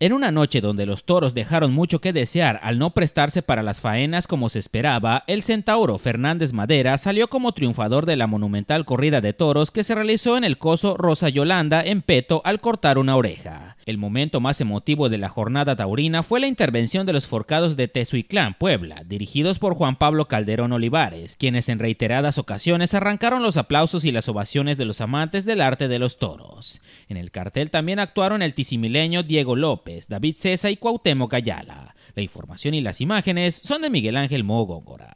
En una noche donde los toros dejaron mucho que desear al no prestarse para las faenas como se esperaba, el centauro Fernández Madera salió como triunfador de la monumental corrida de toros que se realizó en el coso Rosa Yolanda en Peto al cortar una oreja. El momento más emotivo de la jornada taurina fue la intervención de los forcados de Tezuitlán, Puebla, dirigidos por Juan Pablo Calderón Olivares, quienes en reiteradas ocasiones arrancaron los aplausos y las ovaciones de los amantes del arte de los toros. En el cartel también actuaron el tisimileño Diego López, David Cesa y Cuauhtémoc Ayala. La información y las imágenes son de Miguel Ángel Mogóngora.